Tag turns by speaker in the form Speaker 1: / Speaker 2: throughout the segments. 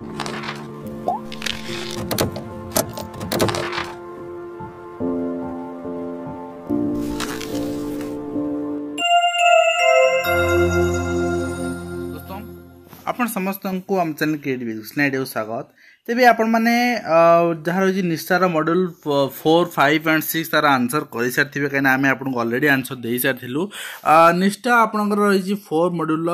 Speaker 1: आप समस्त आम चैनल क्रिएट उसने स्वागत ତେବେ ଆପଣମାନେ ଯାହାର ହେଉଛି ନିଶାର module four five and six ତା'ର ଆନ୍ସର୍ କରିସାରିଥିବେ କାହିଁକିନା ଆମେ ଆପଣଙ୍କୁ ଅଲରେଡ଼ି ଆନ୍ସର୍ ଦେଇସାରିଥିଲୁ ନିଷ୍ଠା ଆପଣଙ୍କର ରହିଛି ଫୋର୍ ମଡ଼୍ୟୁଲ୍ର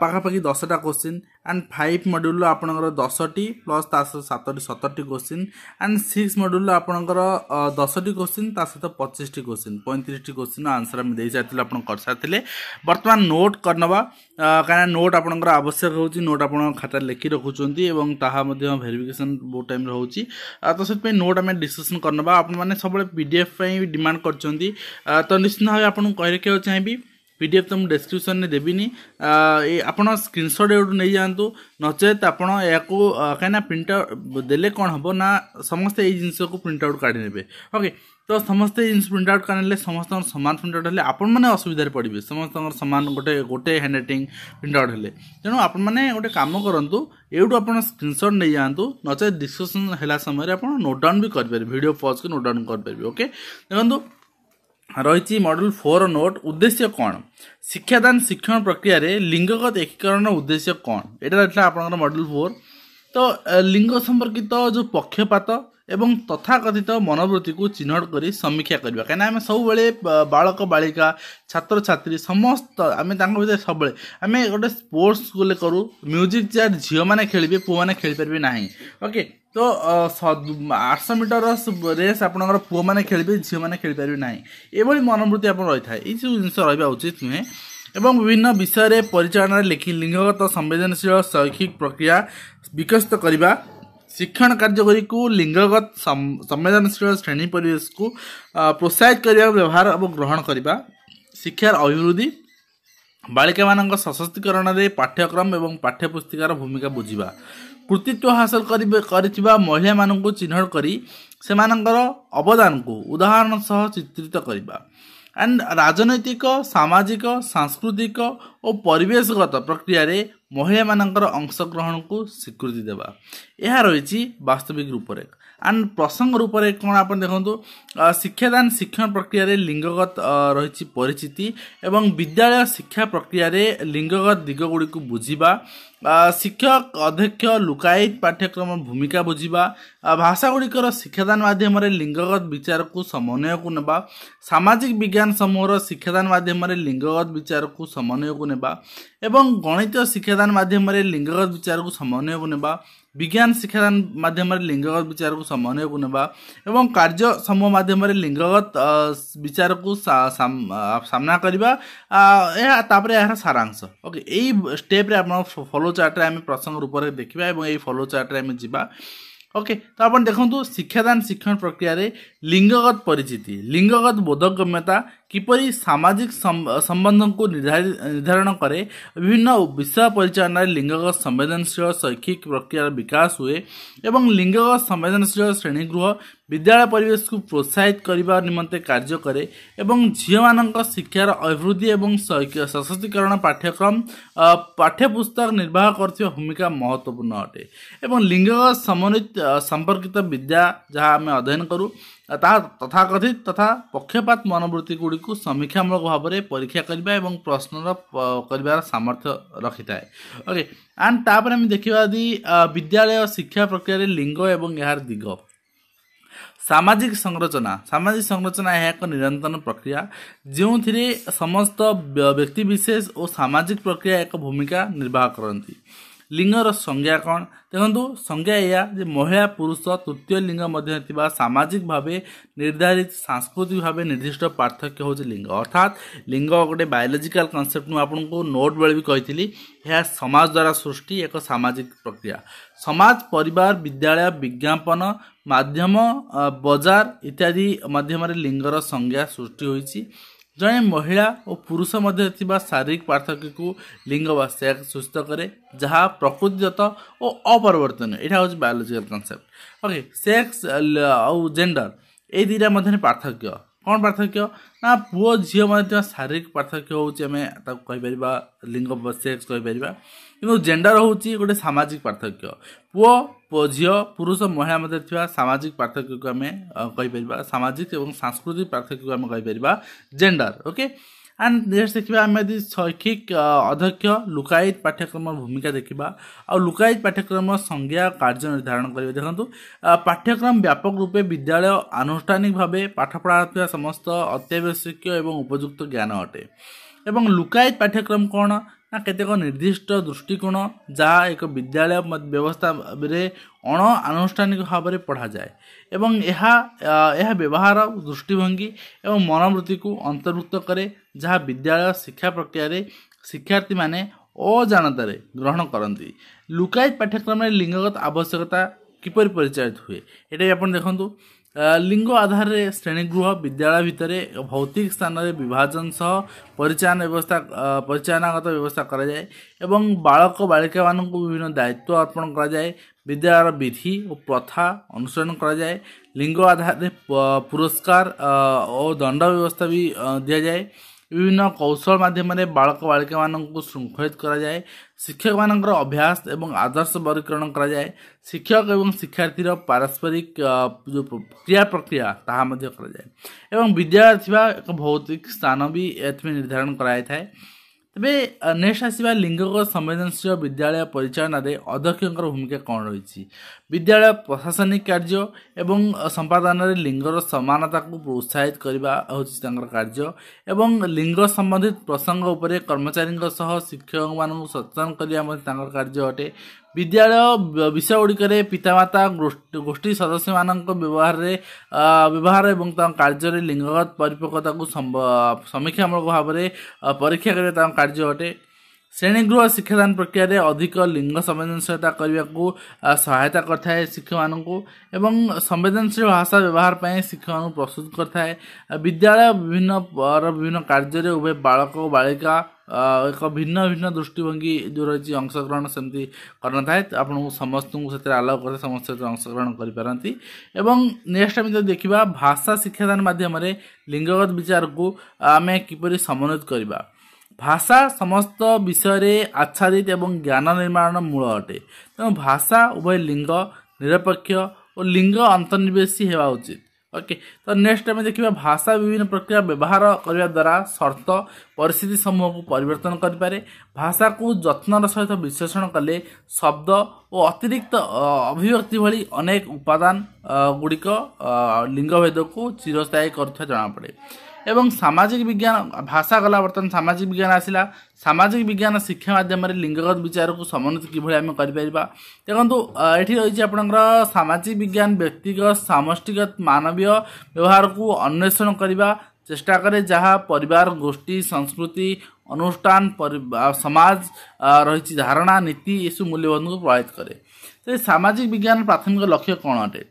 Speaker 1: ପାଖାପାଖି ଦଶଟା କୋଶ୍ଚିନ୍ ଆଣ୍ଡ ଫାଇଭ୍ ମଡ଼୍ୟୁଲ୍ର ଆପଣଙ୍କର ଦଶଟି ପ୍ଲସ୍ ତା ସହିତ ସାତଟି ସତରଟି କୋଶ୍ଚିନ୍ ଆଣ୍ଡ ସିକ୍ସ ମଡ଼୍ୟୁଲ୍ର ଆପଣଙ୍କର ଦଶଟି କୋଶ୍ଚିନ୍ ତା ସହିତ ପଚିଶଟି କୋଶ୍ଚିନ୍ ପଇଁତିରିଶଟି କୋଶ୍ଚିନ୍ର ଆନ୍ସର୍ ଆମେ ଦେଇସାରିଥିଲୁ ଆପଣ କରିସାରିଥିଲେ ବର୍ତ୍ତମାନ ନୋଟ୍ କରିନେବା କାହିଁକିନା ନୋଟ୍ ଆପଣଙ୍କର ଆବଶ୍ୟକ ହେଉଛି ନୋଟ୍ ଆପଣଙ୍କ ଖାତାରେ ଲେଖି ରଖୁଛନ୍ତି ଏବଂ ତାହା ମଧ୍ୟ ଭେରିଫିକେସନ୍ ଆପ୍ଲିକେସନ୍ ବହୁତ ଟାଇମ୍ରେ ହେଉଛି ତ ସେଥିପାଇଁ ନୋଟ୍ ଆମେ ଡିସ୍କସନ୍ କରିନେବା ଆପଣମାନେ ସବୁବେଳେ ପି ଡି ଏଫ୍ ପାଇଁ ଡିମାଣ୍ଡ କରିଛନ୍ତି ତ ନିଶ୍ଚିନ୍ତ ଭାବେ ଆପଣଙ୍କୁ କହି ରଖିବାକୁ ଚାହିଁବି পিডিএফ তো ডেসক্রিপশনে দেবিনি আপনার স্ক্রিনশট এটু নিয়ে যাতে নচেত আপনার এখন কিনা প্রিন্ট আউট দেলে কম হব না সমস্তে এই জিনিসকে প্রিন্ট আউট কাড়ি নেবে ওকে ତ ସମସ୍ତେ ଜିନିଷ ପ୍ରିଣ୍ଟ ଆଉଟ୍ କାରଣ ହେଲେ ସମସ୍ତଙ୍କର ସମାନ ପ୍ରିଣ୍ଟ ଆଉଟ୍ ହେଲେ ଆପଣମାନେ ଅସୁବିଧାରେ ପଡ଼ିବେ ସମସ୍ତଙ୍କର ସମାନ ଗୋଟେ ଗୋଟେ ହ୍ୟାଣ୍ଡ ରାଇଟିଂ ପ୍ରିଣ୍ଟ ଆଉଟ୍ ହେଲେ ତେଣୁ ଆପଣମାନେ ଗୋଟେ କାମ କରନ୍ତୁ ଏଇଠୁ ଆପଣ ସ୍କ୍ରିନଶଟ୍ ନେଇଯାଆନ୍ତୁ ନଚେତ୍ ଡିସ୍କସନ୍ ହେଲା ସମୟରେ ଆପଣ ନୋଟ୍ ଡାଉନ୍ ବି କରିପାରିବେ ଭିଡ଼ିଓ ପଜ୍ କରି ନୋଟ୍ ଡାଉନ୍ କରିପାରିବେ ଓକେ ଦେଖନ୍ତୁ ରହିଛି ମଡ୍ୟୁଲ୍ ଫୋର୍ ନୋଟ୍ ଉଦ୍ଦେଶ୍ୟ କ'ଣ ଶିକ୍ଷାଦାନ ଶିକ୍ଷଣ ପ୍ରକ୍ରିୟାରେ ଲିଙ୍ଗଗତ ଏକୀକରଣର ଉଦ୍ଦେଶ୍ୟ କ'ଣ ଏଇଟା ରହିଥିଲା ଆପଣଙ୍କର ମଡ୍ୟୁଲ୍ ଫୋର୍ ତ ଲିଙ୍ଗ ସମ୍ପର୍କିତ ଯେଉଁ ପକ୍ଷପାତ ଏବଂ ତଥାକଥିତ ମନୋବୃତ୍ତିକୁ ଚିହ୍ନଟ କରି ସମୀକ୍ଷା କରିବା କାହିଁକି ଆମେ ସବୁବେଳେ ବାଳକ ବାଳିକା ଛାତ୍ରଛାତ୍ରୀ ସମସ୍ତ ଆମେ ତାଙ୍କ ଭିତରେ ସବୁବେଳେ ଆମେ ଗୋଟେ ସ୍ପୋର୍ଟସ୍ ସ୍କୁଲରେ କରୁ ମ୍ୟୁଜିକ୍ ଚେୟାର ଝିଅମାନେ ଖେଳିବେ ପୁଅମାନେ ଖେଳିପାରିବେ ନାହିଁ ଓକେ ତ ଆଠଶହ ମିଟର ରେସ୍ ଆପଣଙ୍କର ପୁଅମାନେ ଖେଳିବେ ଝିଅମାନେ ଖେଳିପାରିବେ ନାହିଁ ଏଭଳି ମନୋବୃତ୍ତି ଆପଣ ରହିଥାଏ ଏଇ ସବୁ ଜିନିଷ ରହିବା ଉଚିତ ନୁହେଁ ଏବଂ ବିଭିନ୍ନ ବିଷୟରେ ପରିଚାଳନାରେ ଲେଖି ଲିଙ୍ଗଗତ ସମ୍ବେଦନଶୀଳ ଶୈକ୍ଷିକ ପ୍ରକ୍ରିୟା ବିକଶିତ କରିବା ଶିକ୍ଷଣ କାର୍ଯ୍ୟଗୁଡ଼ିକୁ ଲିଙ୍ଗଗତ ସମ୍ବେଦନଶୀଳ ଶ୍ରେଣୀ ପରିବେଶକୁ ପ୍ରୋତ୍ସାହିତ କରିବା ବ୍ୟବହାର ଏବଂ ଗ୍ରହଣ କରିବା ଶିକ୍ଷାର ଅଭିବୃଦ୍ଧି ବାଳିକାମାନଙ୍କ ସଶକ୍ତିକରଣରେ ପାଠ୍ୟକ୍ରମ ଏବଂ ପାଠ୍ୟପୁସ୍ତିକାର ଭୂମିକା ବୁଝିବା କୃତିତ୍ୱ ହାସଲ କରିଥିବା ମହିଳାମାନଙ୍କୁ ଚିହ୍ନଟ କରି ସେମାନଙ୍କର ଅବଦାନକୁ ଉଦାହରଣ ସହ ଚିତ୍ରିତ କରିବା ଆଣ୍ଡ ରାଜନୈତିକ ସାମାଜିକ ସାଂସ୍କୃତିକ ଓ ପରିବେଶଗତ ପ୍ରକ୍ରିୟାରେ ମହିଳାମାନଙ୍କର ଅଂଶଗ୍ରହଣକୁ ସ୍ୱୀକୃତି ଦେବା ଏହା ରହିଛି ବାସ୍ତବିକ ରୂପରେ ଆଣ୍ଡ ପ୍ରସଙ୍ଗ ରୂପରେ କ'ଣ ଆପଣ ଦେଖନ୍ତୁ ଶିକ୍ଷାଦାନ ଶିକ୍ଷଣ ପ୍ରକ୍ରିୟାରେ ଲିଙ୍ଗଗତ ରହିଛି ପରିଚିତି ଏବଂ ବିଦ୍ୟାଳୟ ଶିକ୍ଷା ପ୍ରକ୍ରିୟାରେ ଲିଙ୍ଗଗତ ଦିଗ ଗୁଡ଼ିକୁ ବୁଝିବା ଶିକ୍ଷକ ଅଧ୍ୟକ୍ଷ ଲୁକାୟିତ ପାଠ୍ୟକ୍ରମ ଭୂମିକା ବୁଝିବା ଭାଷା ଗୁଡ଼ିକର ଶିକ୍ଷାଦାନ ମାଧ୍ୟମରେ ଲିଙ୍ଗଗତ ବିଚାରକୁ ସମନ୍ୱୟକୁ ନେବା ସାମାଜିକ ବିଜ୍ଞାନ ସମୂହର ଶିକ୍ଷାଦାନ ମାଧ୍ୟମରେ ଲିଙ୍ଗଗତ ବିଚାରକୁ ସମନ୍ୱୟକୁ ନେବା ଏବଂ ଗଣିତ ଶିକ୍ଷାଦାନ ମାଧ୍ୟମରେ ଲିଙ୍ଗଗତ ବିଚାରକୁ ସମନ୍ୱୟକୁ ନେବା ବିଜ୍ଞାନ ଶିକ୍ଷାଦାନ ମାଧ୍ୟମରେ ଲିଙ୍ଗଗତ ବିଚାରକୁ ସମନ୍ୱୟକୁ ନେବା ଏବଂ କାର୍ଯ୍ୟ ସମୂହ ମାଧ୍ୟମରେ ଲିଙ୍ଗଗତ ବିଚାରକୁ ସାମ୍ନା କରିବା ଏହା ତାପରେ ଏହାର ସାରାଂଶ ଓକେ ଏଇ ଷ୍ଟେପରେ ଆପଣ ଫଲୋ ଫଲୋ ଚାର୍ଟରେ ଆମେ ପ୍ରସଙ୍ଗ ରୂପରେ ଦେଖିବା ଏବଂ ଏଇ ଫଲୋ ଚାର୍ଟରେ ଆମେ ଯିବା ଓକେ ତ ଆପଣ ଦେଖନ୍ତୁ ଶିକ୍ଷାଦାନ ଶିକ୍ଷଣ ପ୍ରକ୍ରିୟାରେ ଲିଙ୍ଗଗତ ପରିଚିତି ଲିଙ୍ଗଗତ ବୋଧଗମ୍ୟତା କିପରି ସାମାଜିକ ସମ୍ବନ୍ଧକୁ ନିର୍ଦ୍ଧାରଣ କରେ ବିଭିନ୍ନ ବିଷୟ ପରିଚାଳନାରେ ଲିଙ୍ଗଗତ ସମ୍ବେଦନଶୀଳ ଶୈକ୍ଷିକ ପ୍ରକ୍ରିୟାର ବିକାଶ ହୁଏ ଏବଂ ଲିଙ୍ଗଗତ ସମ୍ବେଦନଶୀଳ ଶ୍ରେଣୀଗୃହ ବିଦ୍ୟାଳୟ ପରିବେଶକୁ ପ୍ରୋତ୍ସାହିତ କରିବା ନିମନ୍ତେ କାର୍ଯ୍ୟ କରେ ଏବଂ ଝିଅମାନଙ୍କ ଶିକ୍ଷାର ଅଭିବୃଦ୍ଧି ଏବଂ ସଶକ୍ତିକରଣ ପାଠ୍ୟକ୍ରମ ପାଠ୍ୟପୁସ୍ତକ ନିର୍ବାହ କରୁଥିବା ଭୂମିକା ମହତ୍ତ୍ୱପୂର୍ଣ୍ଣ ଅଟେ ଏବଂ ଲିଙ୍ଗଗତ ସମନ୍ୱିତ ସମ୍ପର୍କିତ ବିଦ୍ୟା ଯାହା ଆମେ ଅଧ୍ୟୟନ କରୁ ତାହା ତଥାକଥିତ ତଥା ପକ୍ଷପାତ ମନୋବୃତ୍ତି ଗୁଡ଼ିକୁ ସମୀକ୍ଷାମୂଳକ ଭାବରେ ପରୀକ୍ଷା କରିବା ଏବଂ ପ୍ରଶ୍ନର କରିବାର ସାମର୍ଥ୍ୟ ରଖିଥାଏ ଓକେ ଆଣ୍ଡ ତାପରେ ଆମେ ଦେଖିବା ଯଦି ବିଦ୍ୟାଳୟ ଶିକ୍ଷା ପ୍ରକ୍ରିୟାରେ ଲିଙ୍ଗ ଏବଂ ଏହାର ଦିଗ ସାମାଜିକ ସଂରଚନା ସାମାଜିକ ସଂରଚନା ଏହା ଏକ ନିରନ୍ତର ପ୍ରକ୍ରିୟା ଯେଉଁଥିରେ ସମସ୍ତ ବ୍ୟକ୍ତିବିଶେଷ ଓ ସାମାଜିକ ପ୍ରକ୍ରିୟା ଏକ ଭୂମିକା ନିର୍ବାହ କରନ୍ତି ଲିଙ୍ଗର ସଂଜ୍ଞା କ'ଣ ଦେଖନ୍ତୁ ସଂଜ୍ଞା ଏହା ଯେ ମହିଳା ପୁରୁଷ ତୃତୀୟ ଲିଙ୍ଗ ମଧ୍ୟରେ ଥିବା ସାମାଜିକ ଭାବେ ନିର୍ଦ୍ଧାରିତ ସାଂସ୍କୃତିକ ଭାବେ ନିର୍ଦ୍ଦିଷ୍ଟ ପାର୍ଥକ୍ୟ ହେଉଛି ଲିଙ୍ଗ ଅର୍ଥାତ୍ ଲିଙ୍ଗ ଗୋଟେ ବାୟୋଲୋଜିକାଲ କନସେପ୍ଟ ମୁଁ ଆପଣଙ୍କୁ ନୋଟ୍ ବେଳେ ବି କହିଥିଲି ଏହା ସମାଜ ଦ୍ୱାରା ସୃଷ୍ଟି ଏକ ସାମାଜିକ ପ୍ରକ୍ରିୟା ସମାଜ ପରିବାର ବିଦ୍ୟାଳୟ ବିଜ୍ଞାପନ ମାଧ୍ୟମ ବଜାର ଇତ୍ୟାଦି ମାଧ୍ୟମରେ ଲିଙ୍ଗର ସଂଜ୍ଞା ସୃଷ୍ଟି ହୋଇଛି ଜଣେ ମହିଳା ଓ ପୁରୁଷ ମଧ୍ୟରେ ଥିବା ଶାରୀରିକ ପାର୍ଥକ୍ୟକୁ ଲିଙ୍ଗ ବା ସେକ୍ସ ସୁସ୍ଥ କରେ ଯାହା ପ୍ରକୃତିଗତ ଓ ଅପରିବର୍ତ୍ତନୀୟ ଏଇଟା ହେଉଛି ବାୟୋଲୋଜିକାଲ କନସେପ୍ଟ ଓକେ ସେକ୍ସ ଆଉ ଜେଣ୍ଡର ଏଇ ଦୁଇଟା ମଧ୍ୟରେ ପାର୍ଥକ୍ୟ କ'ଣ ପାର୍ଥକ୍ୟ ନା ପୁଅ ଝିଅ ମଧ୍ୟରେ ଥିବା ଶାରୀରିକ ପାର୍ଥକ୍ୟ ହେଉଛି ଆମେ ତାକୁ କହିପାରିବା ଲିଙ୍ଗ ସେକ୍ସ କହିପାରିବା କିନ୍ତୁ ଜେଣ୍ଡର ହେଉଛି ଗୋଟେ ସାମାଜିକ ପାର୍ଥକ୍ୟ ପୁଅ ପୁଅ ଝିଅ ପୁରୁଷ ମହିଳା ମଧ୍ୟରେ ଥିବା ସାମାଜିକ ପାର୍ଥକ୍ୟକୁ ଆମେ କହିପାରିବା ସାମାଜିକ ଏବଂ ସାଂସ୍କୃତିକ ପାର୍ଥକ୍ୟକୁ ଆମେ କହିପାରିବା ଜେଣ୍ଡର ଓକେ ଆଣ୍ଡ ନେକ୍ସଟ ଦେଖିବା ଆମେ ଯଦି ଶୈକ୍ଷିକ ଅଧ୍ୟକ୍ଷ ଲୁକାୟିତ ପାଠ୍ୟକ୍ରମ ଭୂମିକା ଦେଖିବା ଆଉ ଲୁକାୟିତ ପାଠ୍ୟକ୍ରମ ସଂଜ୍ଞା କାର୍ଯ୍ୟ ନିର୍ଦ୍ଧାରଣ କରିବା ଦେଖନ୍ତୁ ପାଠ୍ୟକ୍ରମ ବ୍ୟାପକ ରୂପେ ବିଦ୍ୟାଳୟ ଆନୁଷ୍ଠାନିକ ଭାବେ ପାଠ ପଢ଼ାଯାଉଥିବା ସମସ୍ତ ଅତ୍ୟାବଶ୍ୟକୀୟ ଏବଂ ଉପଯୁକ୍ତ ଜ୍ଞାନ ଅଟେ ଏବଂ ଲୁକାୟିତ ପାଠ୍ୟକ୍ରମ କ'ଣ ନା କେତେକ ନିର୍ଦ୍ଦିଷ୍ଟ ଦୃଷ୍ଟିକୋଣ ଯାହା ଏକ ବିଦ୍ୟାଳୟ ବ୍ୟବସ୍ଥାରେ ଅଣ ଆନୁଷ୍ଠାନିକ ଭାବରେ ପଢ଼ାଯାଏ ଏବଂ ଏହା ଏହା ବ୍ୟବହାର ଦୃଷ୍ଟିଭଙ୍ଗୀ ଏବଂ ମନୋବୃତ୍ତିକୁ ଅନ୍ତର୍ଭୁକ୍ତ କରେ ଯାହା ବିଦ୍ୟାଳୟ ଶିକ୍ଷା ପ୍ରକ୍ରିୟାରେ ଶିକ୍ଷାର୍ଥୀମାନେ ଅଜାଣତରେ ଗ୍ରହଣ କରନ୍ତି ଲୁକାୟତ ପାଠ୍ୟକ୍ରମରେ ଲିଙ୍ଗଗତ ଆବଶ୍ୟକତା କିପରି ପରିଚାଳିତ ହୁଏ ଏଇଟା ଆପଣ ଦେଖନ୍ତୁ ଲିଙ୍ଗ ଆଧାରରେ ଶ୍ରେଣୀଗୃହ ବିଦ୍ୟାଳୟ ଭିତରେ ଭୌତିକ ସ୍ଥାନରେ ବିଭାଜନ ସହ ପରିଚାଳନା ବ୍ୟବସ୍ଥା ପରିଚାଳନାଗତ ବ୍ୟବସ୍ଥା କରାଯାଏ ଏବଂ ବାଳକ ବାଳିକାମାନଙ୍କୁ ବିଭିନ୍ନ ଦାୟିତ୍ୱ ଅର୍ପଣ କରାଯାଏ ବିଦ୍ୟାଳୟର ବିଧି ଓ ପ୍ରଥା ଅନୁସରଣ କରାଯାଏ ଲିଙ୍ଗ ଆଧାରରେ ପୁରସ୍କାର ଓ ଦଣ୍ଡ ବ୍ୟବସ୍ଥା ବି ଦିଆଯାଏ ବିଭିନ୍ନ କୌଶଳ ମାଧ୍ୟମରେ ବାଳକ ବାଳିକାମାନଙ୍କୁ ଶୃଙ୍ଖଳିତ କରାଯାଏ ଶିକ୍ଷକମାନଙ୍କର ଅଭ୍ୟାସ ଏବଂ ଆଦର୍ଶ ବର୍ଗୀକରଣ କରାଯାଏ ଶିକ୍ଷକ ଏବଂ ଶିକ୍ଷାର୍ଥୀର ପାରସ୍ପରିକ ଯେଉଁ କ୍ରିୟା ପ୍ରକ୍ରିୟା ତାହା ମଧ୍ୟ କରାଯାଏ ଏବଂ ବିଦ୍ୟାଳୟରେ ଥିବା ଏକ ଭୌତିକ ସ୍ଥାନ ବି ଏଥିପାଇଁ ନିର୍ଦ୍ଧାରଣ କରାଯାଇଥାଏ ଏବେ ନେକ୍ସଟ ଆସିବା ଲିଙ୍ଗଗତ ସମ୍ବେଦନଶୀଳ ବିଦ୍ୟାଳୟ ପରିଚାଳନାରେ ଅଧ୍ୟକ୍ଷଙ୍କର ଭୂମିକା କ'ଣ ରହିଛି ବିଦ୍ୟାଳୟ ପ୍ରଶାସନିକ କାର୍ଯ୍ୟ ଏବଂ ସମ୍ପାଦନାରେ ଲିଙ୍ଗର ସମାନତାକୁ ପ୍ରୋତ୍ସାହିତ କରିବା ହେଉଛି ତାଙ୍କର କାର୍ଯ୍ୟ ଏବଂ ଲିଙ୍ଗ ସମ୍ବନ୍ଧିତ ପ୍ରସଙ୍ଗ ଉପରେ କର୍ମଚାରୀଙ୍କ ସହ ଶିକ୍ଷକମାନଙ୍କୁ ସଚେତନ କରିବା ମଧ୍ୟ ତାଙ୍କର କାର୍ଯ୍ୟ ଅଟେ ବିଦ୍ୟାଳୟ ବିଷୟ ଗୁଡ଼ିକରେ ପିତାମାତା ଗୋଷ୍ଠୀ ସଦସ୍ୟମାନଙ୍କ ବ୍ୟବହାରରେ ବ୍ୟବହାର ଏବଂ ତାଙ୍କ କାର୍ଯ୍ୟରେ ଲିଙ୍ଗଗତ ପରିପକ୍ୱତାକୁ ସମୀକ୍ଷାମୂଳକ ଭାବରେ ପରୀକ୍ଷା କରିବା ତାଙ୍କ କାର୍ଯ୍ୟ ଅଟେ श्रेणीगृह शिक्षादान प्रक्रिय अधिक लिङ्ग संवेदनशीलता सहायता गरिए शिक्षक संवेदनशील भाषा व्यवहार व्यवहारप शिक्ष प्रस्तुत गरिए विद्यालय विभिन्न विभिन्न कार्य बालक बालिका बान भिन्न भिन्न दृष्टिभङ्गी जो रहेछ अंशग्रहण गरिन थाए आपसको आल सम्रहण गरिपारेक्सट देखि भाषा शिक्षादान माध्यमले लिङ्गत विचारको आमे समन्वित समन्वयित ଭାଷା ସମସ୍ତ ବିଷୟରେ ଆଚ୍ଛାଦିତ ଏବଂ ଜ୍ଞାନ ନିର୍ମାଣର ମୂଳ ଅଟେ ତେଣୁ ଭାଷା ଉଭୟ ଲିଙ୍ଗ ନିରପେକ୍ଷ ଓ ଲିଙ୍ଗ ଅନ୍ତର୍ନିବେଶୀ ହେବା ଉଚିତ ଓକେ ତ ନେକ୍ସଟ ଆମେ ଦେଖିବା ଭାଷା ବିଭିନ୍ନ ପ୍ରକ୍ରିୟା ବ୍ୟବହାର କରିବା ଦ୍ୱାରା ସର୍ତ୍ତ ପରିସ୍ଥିତି ସମୂହକୁ ପରିବର୍ତ୍ତନ କରିପାରେ ଭାଷାକୁ ଯତ୍ନର ସହିତ ବିଶ୍ଳେଷଣ କଲେ ଶବ୍ଦ ଓ ଅତିରିକ୍ତ ଅଭିବ୍ୟକ୍ତି ଭଳି ଅନେକ ଉପାଦାନ ଗୁଡ଼ିକ ଲିଙ୍ଗଭେଦକୁ ଚିରସ୍ଥାୟୀ କରୁଥିବା ଜଣାପଡ଼େ ଏବଂ ସାମାଜିକ ବିଜ୍ଞାନ ଭାଷା ଗଲା ବର୍ତ୍ତମାନ ସାମାଜିକ ବିଜ୍ଞାନ ଆସିଲା ସାମାଜିକ ବିଜ୍ଞାନ ଶିକ୍ଷା ମାଧ୍ୟମରେ ଲିଙ୍ଗଗତ ବିଚାରକୁ ସମନ୍ୱିତ କିଭଳି ଆମେ କରିପାରିବା ଦେଖନ୍ତୁ ଏଠି ରହିଛି ଆପଣଙ୍କର ସାମାଜିକ ବିଜ୍ଞାନ ବ୍ୟକ୍ତିଗତ ସାମଷ୍ଟିଗତ ମାନବୀୟ ବ୍ୟବହାରକୁ ଅନ୍ୱେଷଣ କରିବା ଚେଷ୍ଟା କରେ ଯାହା ପରିବାର ଗୋଷ୍ଠୀ ସଂସ୍କୃତି ଅନୁଷ୍ଠାନ ସମାଜ ରହିଛି ଧାରଣା ନୀତି ଏସବୁ ମୂଲ୍ୟବନ୍ଧକୁ ପ୍ରଭାବିତ କରେ ସେ ସାମାଜିକ ବିଜ୍ଞାନ ପ୍ରାଥମିକ ଲକ୍ଷ୍ୟ କ'ଣ ଅଟେ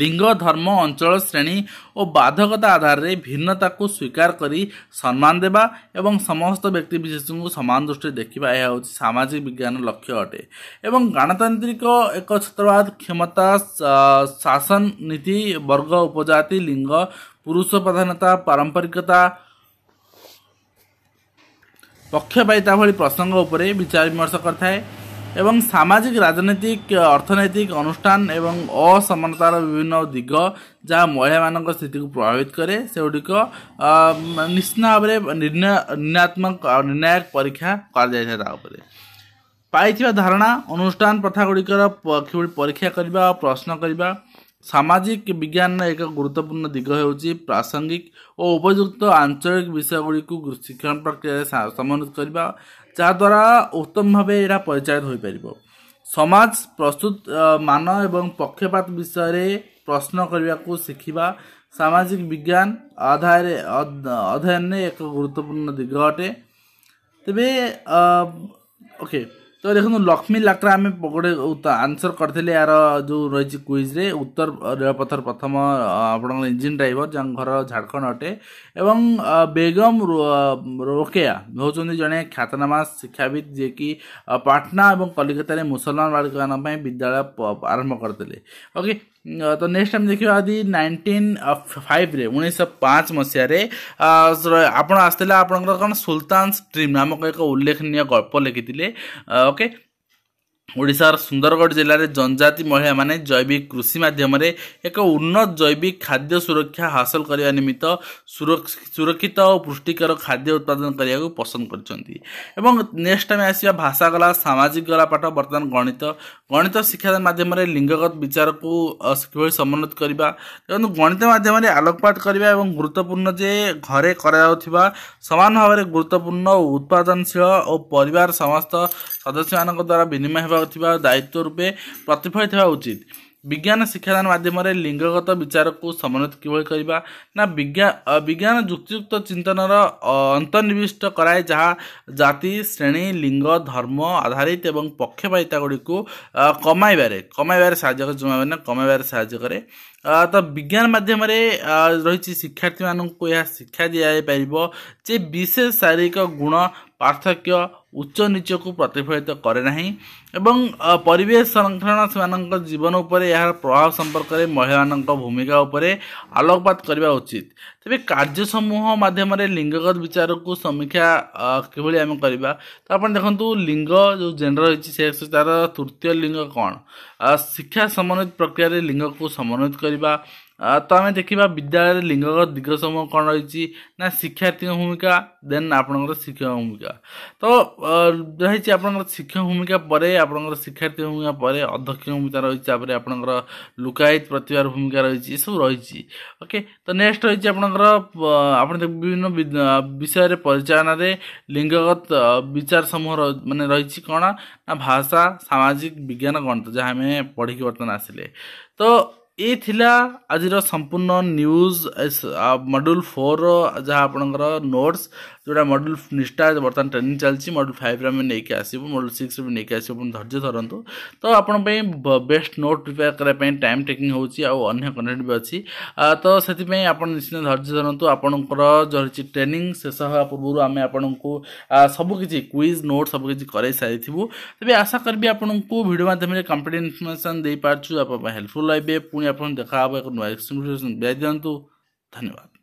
Speaker 1: ଲିଙ୍ଗ ଧର୍ମ ଅଞ୍ଚଳ ଶ୍ରେଣୀ ଓ ବାଧକତା ଆଧାରରେ ଭିନ୍ନତାକୁ ସ୍ୱୀକାର କରି ସମ୍ମାନ ଦେବା ଏବଂ ସମସ୍ତ ବ୍ୟକ୍ତିବିଶେଷଙ୍କୁ ସମାନ ଦୃଷ୍ଟିରେ ଦେଖିବା ଏହା ହେଉଛି ସାମାଜିକ ବିଜ୍ଞାନ ଲକ୍ଷ୍ୟ ଅଟେ ଏବଂ ଗଣତାନ୍ତ୍ରିକ ଏକ ଛତ୍ରବାଦ କ୍ଷମତା ଶାସନ ନୀତି ବର୍ଗ ଉପଜାତି ଲିଙ୍ଗ ପୁରୁଷ ପ୍ରଧାନତା ପାରମ୍ପରିକତା ପକ୍ଷପାତିତା ଭଳି ପ୍ରସଙ୍ଗ ଉପରେ ବିଚାର ବିମର୍ଶ କରିଥାଏ ଏବଂ ସାମାଜିକ ରାଜନୈତିକ ଅର୍ଥନୈତିକ ଅନୁଷ୍ଠାନ ଏବଂ ଅସମାନତାର ବିଭିନ୍ନ ଦିଗ ଯାହା ମହିଳାମାନଙ୍କ ସ୍ଥିତିକୁ ପ୍ରଭାବିତ କରେ ସେଗୁଡ଼ିକ ନିଶ୍ଚିତ ଭାବରେ ନିର୍ଣ୍ଣୟାତ୍ମକ ନିର୍ଣ୍ଣାୟକ ପରୀକ୍ଷା କରାଯାଇଥାଏ ତା ଉପରେ ପାଇଥିବା ଧାରଣା ଅନୁଷ୍ଠାନ ପ୍ରଥା ଗୁଡ଼ିକର ପରୀକ୍ଷା କରିବା ଓ ପ୍ରଶ୍ନ କରିବା ସାମାଜିକ ବିଜ୍ଞାନର ଏକ ଗୁରୁତ୍ୱପୂର୍ଣ୍ଣ ଦିଗ ହେଉଛି ପ୍ରାସଙ୍ଗିକ ଓ ଉପଯୁକ୍ତ ଆଞ୍ଚଳିକ ବିଷୟଗୁଡ଼ିକୁ ଶିକ୍ଷଣ ପ୍ରକ୍ରିୟାରେ ସମନ୍ୱିତ କରିବା ଯାହାଦ୍ୱାରା ଉତ୍ତମ ଭାବେ ଏଇଟା ପରିଚାଳିତ ହୋଇପାରିବ ସମାଜ ପ୍ରସ୍ତୁତ ମାନ ଏବଂ ପକ୍ଷପାତ ବିଷୟରେ ପ୍ରଶ୍ନ କରିବାକୁ ଶିଖିବା ସାମାଜିକ ବିଜ୍ଞାନ ଆଧାରରେ ଅଧ୍ୟୟନରେ ଏକ ଗୁରୁତ୍ୱପୂର୍ଣ୍ଣ ଦିଗ ଅଟେ ତେବେ ଓକେ ତ ଦେଖନ୍ତୁ ଲକ୍ଷ୍ମୀ ଲାକ୍ରା ଆମେ ଗୋଟେ ଆନ୍ସର୍ କରିଥିଲେ ଏହାର ଯେଉଁ ରହିଛି କୁଇଜ୍ରେ ଉତ୍ତର ରେଳପଥର ପ୍ରଥମ ଆପଣଙ୍କର ଇଞ୍ଜିନ୍ ଡ୍ରାଇଭର ଯାହାଙ୍କ ଘର ଝାଡ଼ଖଣ୍ଡ ଅଟେ ଏବଂ ବେଗମ ରୋକେୟା ହେଉଛନ୍ତି ଜଣେ ଖ୍ୟାତନାମା ଶିକ୍ଷାବିତ୍ ଯିଏକି ପାଟନା ଏବଂ କଲିକତାରେ ମୁସଲମାନ ବାଳିକମାନଙ୍କ ପାଇଁ ବିଦ୍ୟାଳୟ ଆରମ୍ଭ କରିଥିଲେ ଓକେ ତ ନେକ୍ସଟ ଆମେ ଦେଖିବା ଯଦି ନାଇନଟିନ୍ ଫାଇଭରେ ଉଣେଇଶହ ପାଞ୍ଚ ମସିହାରେ ଆପଣ ଆସିଥିଲେ ଆପଣଙ୍କର କ'ଣ ସୁଲତାନ ଷ୍ଟ୍ରିମ୍ ନାମକ ଏକ ଉଲ୍ଲେଖନୀୟ ଗଳ୍ପ ଲେଖିଥିଲେ ଓକେ ଓଡ଼ିଶାର ସୁନ୍ଦରଗଡ଼ ଜିଲ୍ଲାରେ ଜନଜାତି ମହିଳାମାନେ ଜୈବିକ କୃଷି ମାଧ୍ୟମରେ ଏକ ଉନ୍ନତ ଜୈବିକ ଖାଦ୍ୟ ସୁରକ୍ଷା ହାସଲ କରିବା ନିମିତ୍ତ ସୁରକ୍ଷିତ ଓ ପୁଷ୍ଟିକର ଖାଦ୍ୟ ଉତ୍ପାଦନ କରିବାକୁ ପସନ୍ଦ କରିଛନ୍ତି ଏବଂ ନେକ୍ସଟ ଆମେ ଆସିବା ଭାଷା କଲା ସାମାଜିକ କଲା ପାଠ ବର୍ତ୍ତମାନ ଗଣିତ ଗଣିତ ଶିକ୍ଷା ମାଧ୍ୟମରେ ଲିଙ୍ଗଗତ ବିଚାରକୁ କିଭଳି ସମନ୍ୱିତ କରିବା ଦେଖନ୍ତୁ ଗଣିତ ମାଧ୍ୟମରେ ଆଲୋକପାତ କରିବା ଏବଂ ଗୁରୁତ୍ୱପୂର୍ଣ୍ଣ ଯେ ଘରେ କରାଯାଉଥିବା ସମାନ ଭାବରେ ଗୁରୁତ୍ୱପୂର୍ଣ୍ଣ ଉତ୍ପାଦନଶୀଳ ଓ ପରିବାର ସମସ୍ତ ସଦସ୍ୟମାନଙ୍କ ଦ୍ୱାରା ବିନିମୟ ହେବାକୁ ଥିବା ଦାୟିତ୍ୱ ରୂପେ ପ୍ରତିଫଳିତ ହେବା ଉଚିତ ବିଜ୍ଞାନ ଶିକ୍ଷାଦାନ ମାଧ୍ୟମରେ ଲିଙ୍ଗଗତ ବିଚାରକୁ ସମନ୍ୱିତ କିଭଳି କରିବା ନା ବିଜ୍ଞାନ ଯୁକ୍ତିଯୁକ୍ତ ଚିନ୍ତନର ଅନ୍ତର୍ନିବିଷ୍ଟ କରାଏ ଯାହା ଜାତି ଶ୍ରେଣୀ ଲିଙ୍ଗ ଧର୍ମ ଆଧାରିତ ଏବଂ ପକ୍ଷପାତିତା ଗୁଡ଼ିକୁ କମାଇବାରେ କମାଇବାରେ ସାହାଯ୍ୟ କରେ ଯେଉଁମାନେ କମାଇବାରେ ସାହାଯ୍ୟ କରେ ତ ବିଜ୍ଞାନ ମାଧ୍ୟମରେ ରହିଛି ଶିକ୍ଷାର୍ଥୀମାନଙ୍କୁ ଏହା ଶିକ୍ଷା ଦିଆଯାଇପାରିବ ଯେ ବିଶେଷ ଶାରୀରିକ ଗୁଣ ପାର୍ଥକ୍ୟ ଉଚ୍ଚ ନିଚକୁ ପ୍ରତିଫଳିତ କରେ ନାହିଁ ଏବଂ ପରିବେଶ ସଂରକ୍ଷଣ ସେମାନଙ୍କ ଜୀବନ ଉପରେ ଏହାର ପ୍ରଭାବ ସମ୍ପର୍କରେ ମହିଳାମାନଙ୍କ ଭୂମିକା ଉପରେ ଆଲୋକପାତ କରିବା ଉଚିତ ତେବେ କାର୍ଯ୍ୟ ସମୂହ ମାଧ୍ୟମରେ ଲିଙ୍ଗଗତ ବିଚାରକୁ ସମୀକ୍ଷା କିଭଳି ଆମେ କରିବା ତ ଆପଣ ଦେଖନ୍ତୁ ଲିଙ୍ଗ ଯେଉଁ ଜେଣ୍ଡର ରହିଛି ସେ ତା'ର ତୃତୀୟ ଲିଙ୍ଗ କ'ଣ ଶିକ୍ଷା ସମନ୍ୱିତ ପ୍ରକ୍ରିୟାରେ ଲିଙ୍ଗକୁ ସମନ୍ୱିତ କରିବା ତ ଆମେ ଦେଖିବା ବିଦ୍ୟାଳୟରେ ଲିଙ୍ଗଗତ ଦିଗ ସମୂହ କ'ଣ ରହିଛି ନା ଶିକ୍ଷାର୍ଥୀଙ୍କ ଭୂମିକା ଦେନ୍ ଆପଣଙ୍କର ଶିକ୍ଷକ ଭୂମିକା ତ ରହିଛି ଆପଣଙ୍କର ଶିକ୍ଷକ ଭୂମିକା ପରେ ଆପଣଙ୍କର ଶିକ୍ଷାର୍ଥୀ ଭୂମିକା ପରେ ଅଧ୍ୟକ୍ଷ ଭୂମିକା ରହିଛି ତାପରେ ଆପଣଙ୍କର ଲୁକାୟିତ ପ୍ରତିଭାର ଭୂମିକା ରହିଛି ଏସବୁ ରହିଛି ଓକେ ତ ନେକ୍ସଟ ରହିଛି ଆପଣଙ୍କର ଆପଣ ବିଭିନ୍ନ ବିଷୟରେ ପରିଚାଳନାରେ ଲିଙ୍ଗଗତ ବିଚାର ସମୂହ ମାନେ ରହିଛି କ'ଣ ନା ଭାଷା ସାମାଜିକ ବିଜ୍ଞାନ ଗଣିତ ଯାହା ଆମେ ପଢ଼ିକି ବର୍ତ୍ତମାନ ଆସିଲେ ତ ଏଇ ଥିଲା ଆଜିର ସମ୍ପୂର୍ଣ୍ଣ ନ୍ୟୁଜ୍ ମଡ୍ୟୁଲ୍ ଫୋର୍ର ଯାହା ଆପଣଙ୍କର ନୋଟ୍ସ ଯେଉଁଟା ମଡ଼୍ୟୁଲ୍ ନିଷ୍ଠା ବର୍ତ୍ତମାନ ଟ୍ରେନିଂ ଚାଲିଛି ମଡ଼୍ୟୁଲ୍ ଫାଇଭ୍ରେ ଆମେ ନେଇକି ଆସିବୁ ମଡ଼୍ୟୁଲ୍ ସିକ୍ସରେ ବି ନେଇକି ଆସିବୁ ପୁଣି ଧୈର୍ଯ୍ୟ ଧରନ୍ତୁ ତ ଆପଣଙ୍କ ପାଇଁ ବେଷ୍ଟ ନୋଟ୍ ପ୍ରିପେୟାର କରିବା ପାଇଁ ଟାଇମ୍ ଟେକିଂ ହେଉଛି ଆଉ ଅନ୍ୟ କନେକ୍ଟ ବି ଅଛି ତ ସେଥିପାଇଁ ଆପଣ ନିଶ୍ଚିତ ଧୈର୍ଯ୍ୟ ଧରନ୍ତୁ ଆପଣଙ୍କର ରହିଛି ଟ୍ରେନିଂ ଶେଷ ହେବା ପୂର୍ବରୁ ଆମେ ଆପଣଙ୍କୁ ସବୁକିଛି କୁଇଜ୍ ନୋଟ୍ ସବୁକିଛି କରାଇ ସାରିଥିବୁ ତେବେ ଆଶା କରିବି ଆପଣଙ୍କୁ ଭିଡ଼ିଓ ମାଧ୍ୟମରେ କମ୍ପ୍ଲିଟ୍ ଇନଫର୍ମେସନ୍ ଦେଇପାରୁଛୁ ଆପଣଙ୍କ ହେଲ୍ପଫୁଲ୍ ରହିବେ ପୁଣି ଆପଣ ଦେଖା ହେବ ଏକ ନୂଆ ଏକ୍ସପ୍ରେସନ୍ ଦିଆଇ ଦିଅନ୍ତୁ ଧନ୍ୟବାଦ